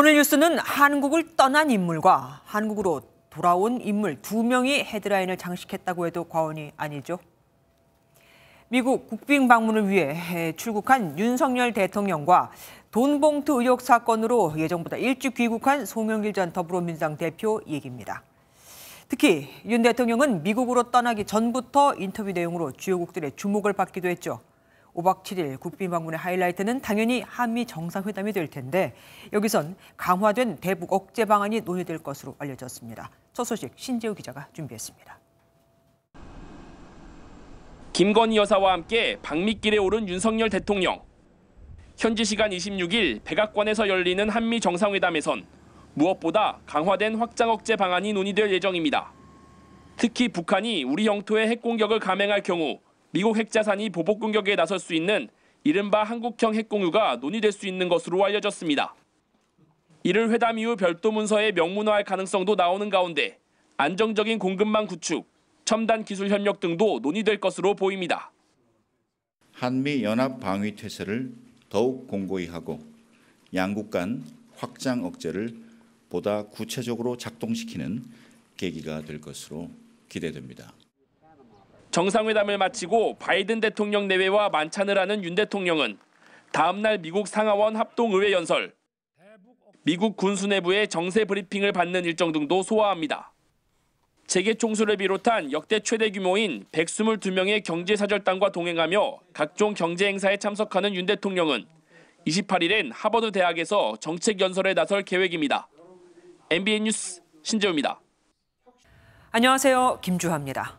오늘 뉴스는 한국을 떠난 인물과 한국으로 돌아온 인물 두 명이 헤드라인을 장식했다고 해도 과언이 아니죠. 미국 국빈 방문을 위해 출국한 윤석열 대통령과 돈봉투 의혹 사건으로 예정보다 일찍 귀국한 송영길 전 더불어민주당 대표 얘기입니다. 특히 윤 대통령은 미국으로 떠나기 전부터 인터뷰 내용으로 주요국들의 주목을 받기도 했죠. 5박 7일 국빈 방문의 하이라이트는 당연히 한미 정상회담이 될 텐데 여기선 강화된 대북 억제 방안이 논의될 것으로 알려졌습니다. 첫 소식 신재우 기자가 준비했습니다. 김건희 여사와 함께 박미길에 오른 윤석열 대통령. 현지 시간 26일 백악관에서 열리는 한미 정상회담에선 무엇보다 강화된 확장 억제 방안이 논의될 예정입니다. 특히 북한이 우리 영토에 핵 공격을 감행할 경우 미국 핵자산이 보복 공격에 나설 수 있는 이른바 한국형 핵공유가 논의될 수 있는 것으로 알려졌습니다. 이를 회담 이후 별도 문서에 명문화할 가능성도 나오는 가운데 안정적인 공급망 구축, 첨단 기술 협력 등도 논의될 것으로 보입니다. 한미 연합 방위 태세를 더욱 공고히 하고 양국 간 확장 억제를 보다 구체적으로 작동시키는 계기가 될 것으로 기대됩니다. 정상회담을 마치고 바이든 대통령 내외와 만찬을 하는 윤 대통령은 다음 날 미국 상하원 합동의회 연설, 미국 군수 내부의 정세 브리핑을 받는 일정 등도 소화합니다. 재계 총수를 비롯한 역대 최대 규모인 122명의 경제사절단과 동행하며 각종 경제 행사에 참석하는 윤 대통령은 28일엔 하버드 대학에서 정책 연설에 나설 계획입니다. MBN 뉴스 신재우입니다. 안녕하세요. 김주하입니다.